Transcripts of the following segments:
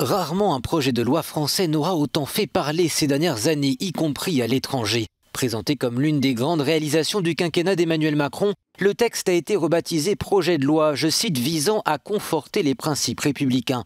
Rarement un projet de loi français n'aura autant fait parler ces dernières années, y compris à l'étranger. Présenté comme l'une des grandes réalisations du quinquennat d'Emmanuel Macron, le texte a été rebaptisé projet de loi, je cite, visant à conforter les principes républicains.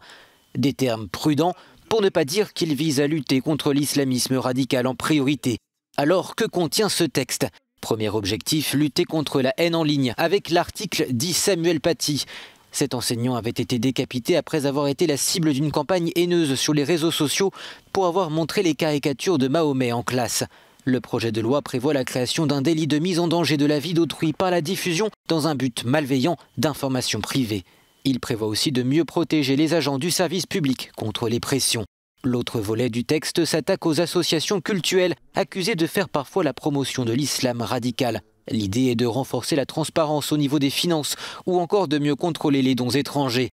Des termes prudents pour ne pas dire qu'il vise à lutter contre l'islamisme radical en priorité. Alors que contient ce texte Premier objectif, lutter contre la haine en ligne avec l'article 10 Samuel Paty. Cet enseignant avait été décapité après avoir été la cible d'une campagne haineuse sur les réseaux sociaux pour avoir montré les caricatures de Mahomet en classe. Le projet de loi prévoit la création d'un délit de mise en danger de la vie d'autrui par la diffusion, dans un but malveillant, d'informations privées. Il prévoit aussi de mieux protéger les agents du service public contre les pressions. L'autre volet du texte s'attaque aux associations cultuelles, accusées de faire parfois la promotion de l'islam radical. L'idée est de renforcer la transparence au niveau des finances ou encore de mieux contrôler les dons étrangers.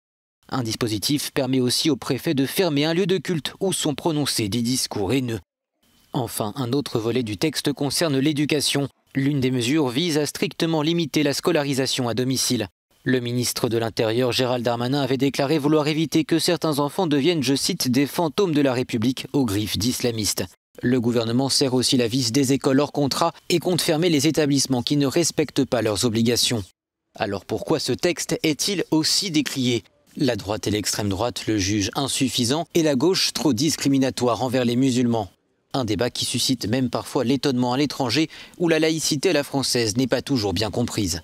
Un dispositif permet aussi au préfet de fermer un lieu de culte où sont prononcés des discours haineux. Enfin, un autre volet du texte concerne l'éducation. L'une des mesures vise à strictement limiter la scolarisation à domicile. Le ministre de l'Intérieur Gérald Darmanin avait déclaré vouloir éviter que certains enfants deviennent, je cite, des fantômes de la République aux griffes d'islamistes. Le gouvernement serre aussi la vis des écoles hors contrat et compte fermer les établissements qui ne respectent pas leurs obligations. Alors pourquoi ce texte est-il aussi décrié La droite et l'extrême droite le jugent insuffisant et la gauche trop discriminatoire envers les musulmans. Un débat qui suscite même parfois l'étonnement à l'étranger où la laïcité à la française n'est pas toujours bien comprise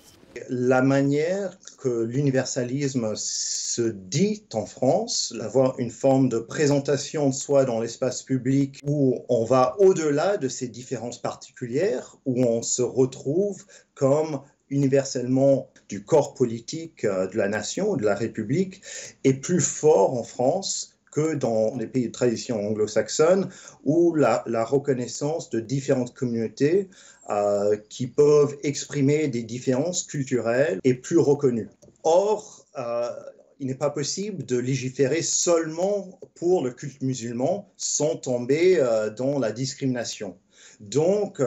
la manière que l'universalisme se dit en France, d'avoir une forme de présentation de soi dans l'espace public où on va au-delà de ces différences particulières, où on se retrouve comme universellement du corps politique euh, de la nation, de la République, est plus fort en France que dans les pays de tradition anglo-saxonne, où la, reconnaissance de différentes communautés euh, qui peuvent exprimer des différences culturelles est plus reconnue. Or, euh, il n'est pas possible de légiférer seulement pour le culte musulman sans tomber euh, dans la discrimination. Donc,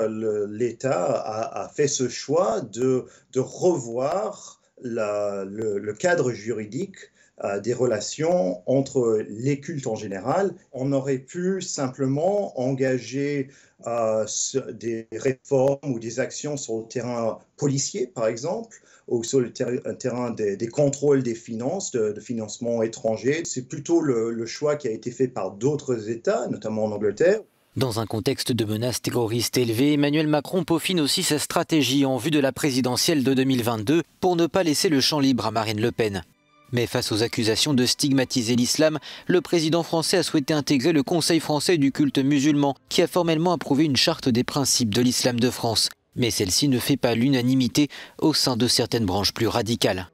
l'État a, fait ce choix de, revoir le, cadre juridique euh, des relations entre les cultes en général. On aurait pu simplement engager euh, des réformes ou des actions sur le terrain policier, par exemple, ou sur le terrain des, contrôles des finances, de, financement étranger. C'est plutôt le, le choix qui a été fait par d'autres États, notamment en Angleterre. Dans un contexte de menaces terroristes élevées, Emmanuel Macron peaufine aussi sa stratégie en vue de la présidentielle de 2022 pour ne pas laisser le champ libre à Marine Le Pen. Mais face aux accusations de stigmatiser l'islam, le président français a souhaité intégrer le Conseil français du culte musulman, qui a formellement approuvé une charte des principes de l'islam de France. Mais celle-ci ne fait pas l'unanimité au sein de certaines branches plus radicales.